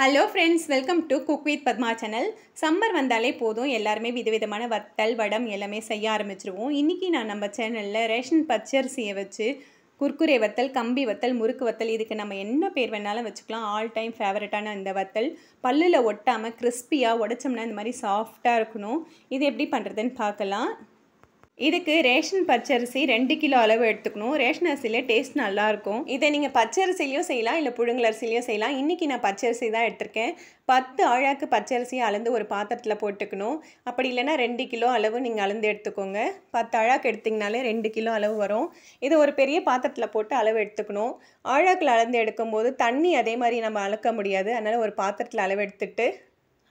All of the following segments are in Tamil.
hello friends welcome to cook with Padma channel summer வந்தாலே போதும் எல்லாருமே விதவிதமான வத்தல் வடம் எல்லாமே செய்ய ஆரம்பிச்சிருவோம் இன்றைக்கி நான் நம்ம சேனலில் ரேஷன் பச்சரிசியை வச்சு குர்குரே வத்தல் கம்பி வத்தல் முறுக்கு வத்தல் இதுக்கு நம்ம என்ன பேர் வேணாலும் வச்சுக்கலாம் ஆல் டைம் ஃபேவரட்டான இந்த வத்தல் பல்லில் ஒட்டாமல் கிறிஸ்பியாக உடச்சோம்னா இந்த மாதிரி சாஃப்டாக இருக்கணும் இது எப்படி பண்ணுறதுன்னு பார்க்கலாம் இதுக்கு ரேஷன் பச்சரிசி ரெண்டு கிலோ அளவு எடுத்துக்கணும் ரேஷன் அரிசியில் டேஸ்ட் நல்லாயிருக்கும் இதை நீங்கள் பச்சரிசிலையும் செய்யலாம் இல்லை அரிசிலையும் செய்யலாம் இன்றைக்கி நான் பச்சரிசி தான் எடுத்திருக்கேன் பத்து ஆழாக்கு பச்சரிசியை அளந்து ஒரு பாத்திரத்தில் போட்டுக்கணும் அப்படி இல்லைனா ரெண்டு கிலோ அளவு நீங்கள் அளந்து எடுத்துக்கோங்க பத்து ஆழாக்கு எடுத்திங்கனாலே ரெண்டு கிலோ அளவு வரும் இதை ஒரு பெரிய பாத்திரத்தில் போட்டு அளவு எடுத்துக்கணும் ஆழாக்கில் அளந்து எடுக்கும்போது தண்ணி அதே மாதிரி நம்ம அளக்க முடியாது அதனால் ஒரு பாத்திரத்தில் அளவு எடுத்துகிட்டு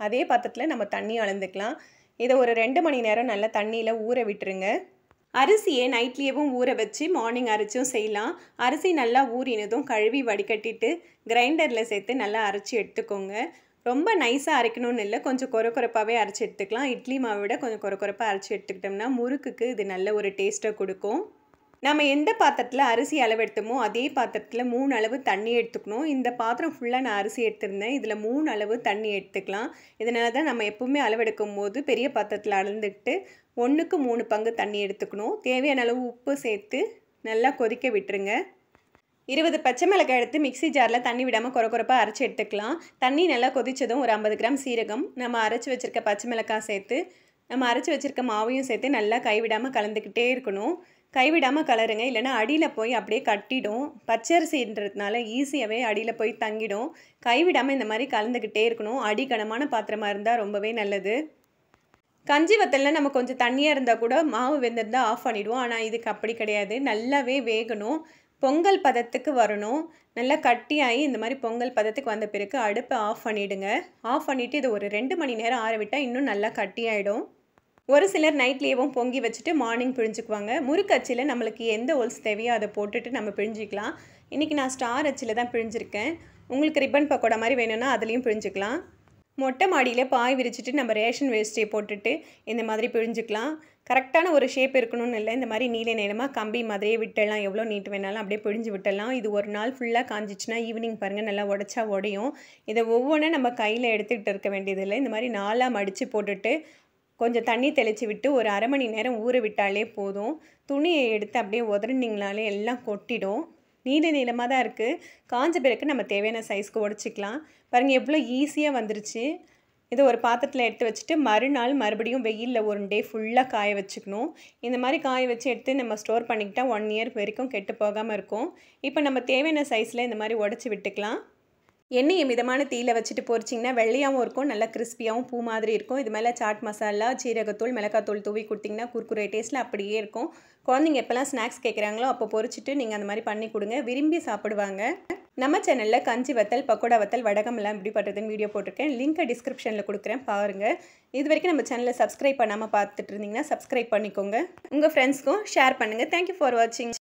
அதே பாத்திரத்தில் நம்ம தண்ணி அளந்துக்கலாம் இதை ஒரு ரெண்டு மணி நேரம் நல்லா தண்ணியில் ஊற விட்டுருங்க அரிசியை நைட்லேயும் ஊற வச்சு மார்னிங் அரைச்சும் செய்யலாம் அரிசி நல்லா ஊறினதும் கழுவி வடிகட்டிட்டு கிரைண்டரில் சேர்த்து நல்லா அரைச்சி எடுத்துக்கோங்க ரொம்ப நைஸாக அரைக்கணும்னு இல்லை கொஞ்சம் குறக்குறப்பாகவே அரைச்சி எடுத்துக்கலாம் இட்லி மாவை விட கொஞ்சம் குறக்குறப்பாக அரைச்சி எடுத்துக்கிட்டோம்னா முறுக்குக்கு இது நல்ல ஒரு டேஸ்ட்டை கொடுக்கும் நம்ம எந்த பாத்திரத்தில் அரிசி அளவு எடுத்தோமோ அதே பாத்திரத்தில் மூணு அளவு தண்ணி எடுத்துக்கணும் இந்த பாத்திரம் ஃபுல்லாக நான் அரிசி எடுத்திருந்தேன் இதில் மூணு அளவு தண்ணி எடுத்துக்கலாம் இதனால தான் நம்ம எப்பவுமே அளவெடுக்கும் போது பெரிய பாத்திரத்தில் அளந்துக்கிட்டு ஒன்றுக்கு மூணு பங்கு தண்ணி எடுத்துக்கணும் தேவையான அளவு உப்பு சேர்த்து நல்லா கொதிக்க விட்டுருங்க இருபது பச்சை மிளகாய் எடுத்து மிக்சி ஜாரில் தண்ணி விடாமல் குறை குறைப்பாக அரைச்சி எடுத்துக்கலாம் தண்ணி நல்லா கொதித்ததும் ஒரு ஐம்பது கிராம் சீரகம் நம்ம அரைச்சி வச்சுருக்க பச்சை மிளகாய் சேர்த்து நம்ம அரைச்சி வச்சுருக்க மாவையும் சேர்த்து நல்லா கைவிடாமல் கலந்துக்கிட்டே இருக்கணும் கைவிடாமல் கலருங்க இல்லைனா அடியில் போய் அப்படியே கட்டிடும் பச்சரிசின்றதுனால ஈஸியாகவே அடியில் போய் தங்கிடும் கைவிடாமல் இந்த மாதிரி கலந்துக்கிட்டே இருக்கணும் அடிக்கனமான பாத்திரமாக இருந்தால் ரொம்பவே நல்லது கஞ்சி வத்தலில் நம்ம கொஞ்சம் தண்ணியாக இருந்தால் கூட மாவு வெந்திருந்தால் ஆஃப் பண்ணிவிடுவோம் ஆனால் இதுக்கு அப்படி கிடையாது நல்லாவே வேகணும் பொங்கல் பதத்துக்கு வரணும் நல்லா கட்டியாகி இந்த மாதிரி பொங்கல் பதத்துக்கு வந்த பிறகு அடுப்பை ஆஃப் பண்ணிவிடுங்க ஆஃப் பண்ணிவிட்டு இது ஒரு ரெண்டு மணி நேரம் ஆற விட்டால் இன்னும் நல்லா கட்டியாயிடும் ஒரு சிலர் நைட்லேயும் பொங்கி வச்சுட்டு மார்னிங் பிழிஞ்சுக்குவாங்க முறுக்கச்சியில் நம்மளுக்கு எந்த ஓல்ஸ் தேவையோ அதை போட்டுட்டு நம்ம பிழிஞ்சிக்கலாம் இன்றைக்கி நான் ஸ்டார் அச்சில் தான் பிழிஞ்சிருக்கேன் உங்களுக்கு ரிப்பன் பக்கோடா மாதிரி வேணும்னா அதுலேயும் பிழிஞ்சிக்கலாம் மொட்டை மாடியில் பாய் விரிச்சிட்டு நம்ம ரேஷன் வேஸ்ட்டே போட்டுட்டு இந்த மாதிரி பிழிஞ்சிக்கலாம் கரெக்டான ஒரு ஷேப் இருக்கணும்னு இல்லை இந்த மாதிரி நீல நேரமாக கம்பி மாதிரியே விட்டலாம் எவ்வளோ நீட்டு வேணாலும் அப்படியே பிழிஞ்சு விட்டலாம் இது ஒரு நாள் ஃபுல்லாக காஞ்சிச்சுன்னா ஈவினிங் பாருங்கள் நல்லா உடச்சா உடையும் இதை ஒவ்வொன்றும் நம்ம கையில் எடுத்துக்கிட்டு இருக்க வேண்டியதில்லை இந்த மாதிரி நாலாக மடித்து போட்டுட்டு கொஞ்சம் தண்ணி தெளித்து விட்டு ஒரு அரை மணி நேரம் ஊற விட்டாலே போதும் துணியை எடுத்து அப்படியே உதறினீங்களாலே எல்லாம் கொட்டிடும் நீல நீளமாக தான் இருக்குது காஞ்ச பிறகு நம்ம தேவையான சைஸ்க்கு உடச்சிக்கலாம் பாருங்கள் எவ்வளோ ஈஸியாக வந்துருச்சு இதை ஒரு பாத்திரத்தில் எடுத்து வச்சுட்டு மறுநாள் மறுபடியும் வெயிலில் ஒரு டே ஃபுல்லாக காய வச்சுக்கணும் இந்த மாதிரி காய வச்சு எடுத்து நம்ம ஸ்டோர் பண்ணிக்கிட்டால் ஒன் இயர் வரைக்கும் கெட்டு போகாமல் இருக்கும் இப்போ நம்ம தேவையான சைஸில் இந்த மாதிரி உடச்சி விட்டுக்கலாம் எண்ணெயை மிதமான தீயில் வச்சுட்டு பொரிச்சிங்கன்னா வெள்ளையாகவும் இருக்கும் நல்லா கிறிஸ்பியாகவும் பூ மாதிரி இருக்கும் இது மேலே சாட் மசாலா சீரகத்தூள் மிளகாத்தூள் தூவி கொடுத்திங்கன்னா குர்குரே டேஸ்ட்டில் அப்படியே இருக்கும் குழந்தைங்க எப்போல்லாம் ஸ்நாக்ஸ் கேட்குறாங்களோ அப்போ பொரிச்சிட்டு நீங்கள் அந்த மாதிரி பண்ணி கொடுங்க விரும்பி சாப்பிடுவாங்க நம்ம சேனலில் கஞ்சி வத்தல் பக்கோடா வத்தல் வடகம் எல்லாம் எப்படி பண்ணுறதுன்னு வீடியோ போட்டிருக்கேன் லிங்க்கை டிஸ்கிரிப்ஷனில் கொடுக்குறேன் பாருங்கள் இது வரைக்கும் நம்ம சேனலை சப்ஸ்கிரைப் பண்ணாமல் பார்த்துட்டு இருந்தீங்கன்னா சப்ஸ்கிரைப் பண்ணிக்கோங்க உங்கள் ஃப்ரெண்ட்ஸ்க்கும் ஷேர் பண்ணுங்கள் தேங்க்யூ ஃபார் வாட்சிங்